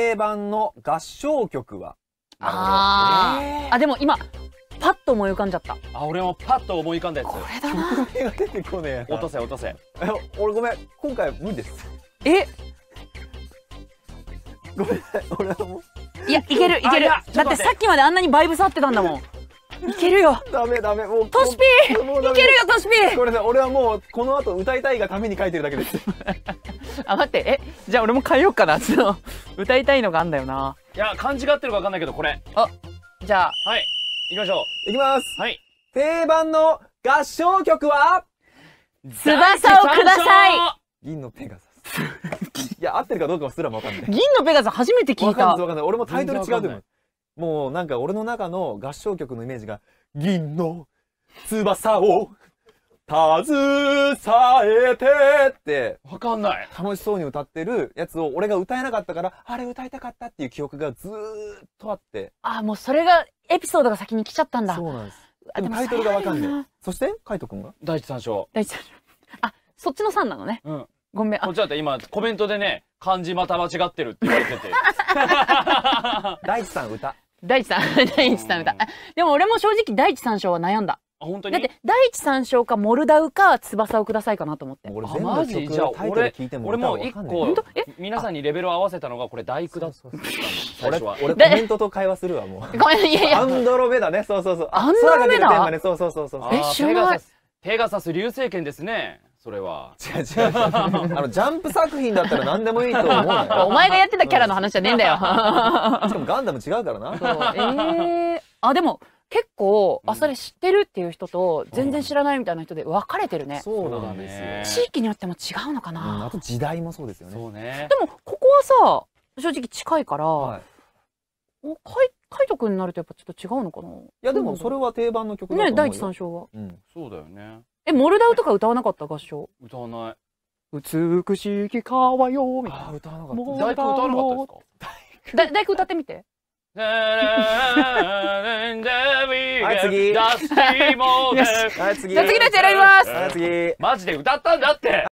定番の合唱曲はあーあでも今パッと思い浮かんじゃったあ俺もパッと思い浮かんだやつこれだな曲 名が出てこねえ落とせ落とせ俺ごめん今回無理ですえごめん俺はもういやいけるいけるだってさっきまであんなにバイブ触ってたんだもんいけるよ。ダメダメもう。トシピー。いけるよトシピー。これね俺はもうこの後歌いたいがために書いてるだけです。あ待ってえじゃあ俺も変えようかなその歌いたいのがあんだよな。いや、漢字が合ってるかわかんないけど、これ。あ、じゃあ。はい。行きましょう。行きます。はい。定番の合唱曲は翼をください銀のペガサス。いや、合ってるかどうかすらもわかんない。銀のペガサス初めて聞いた。わかんない、かんない。俺もタイトル違うと思う。もうなんか俺の中の合唱曲のイメージが、銀の翼を携えてって、わかんない。楽しそうに歌ってるやつを俺が歌えなかったから、あれ歌いたかったっていう記憶がずーっとあって。ああ、もうそれが、エピソードが先に来ちゃったんだ。そうなんです。でもタイトルがわかんない。そして、カイト君が第一三章。第一三章。あ、そっちの3なのね。うん。ごめん。こっちだって今、コメントでね、漢字また間違ってるって言われてて。第一三歌。第一三、第一三歌。でも俺も正直第一三章は悩んだ。本当にだって第一三章かモルダウか翼をくださいかなと思って俺全部曲タイトル聞いても俺も一個皆さんにレベルを合わせたのがこれ大工だった最初は俺コメントと会話するわもうごめんいやいやアンドロメダねそうそうそうアンドロメダねそうそうそうそうえ知らないペガサス流星剣ですねそれは違う違うあのジャンプ作品だったら何でもいいと思う お前がやってたキャラの話じゃねえんだよしかもガンダム違うからなえー、あでも結構、あ、それ知ってるっていう人と、全然知らないみたいな人で分かれてるね。そうなんですよ。地域によっても違うのかな、あと時代もそうですよね。そうね。でも、ここはさ、正直近いから、はい、おかい海斗君になるとやっぱちょっと違うのかないやでもそれは定番の曲だとね第一三章は、うん、そうだよねえモルダウとか歌わなかった合唱歌わない美しき川よみたいな歌わなかった大工歌わなかったですか大工歌ってみてはい次。ダッシーモーデル。はい次。じゃあ次のやつ選びます。はい次。マジで歌ったんだって。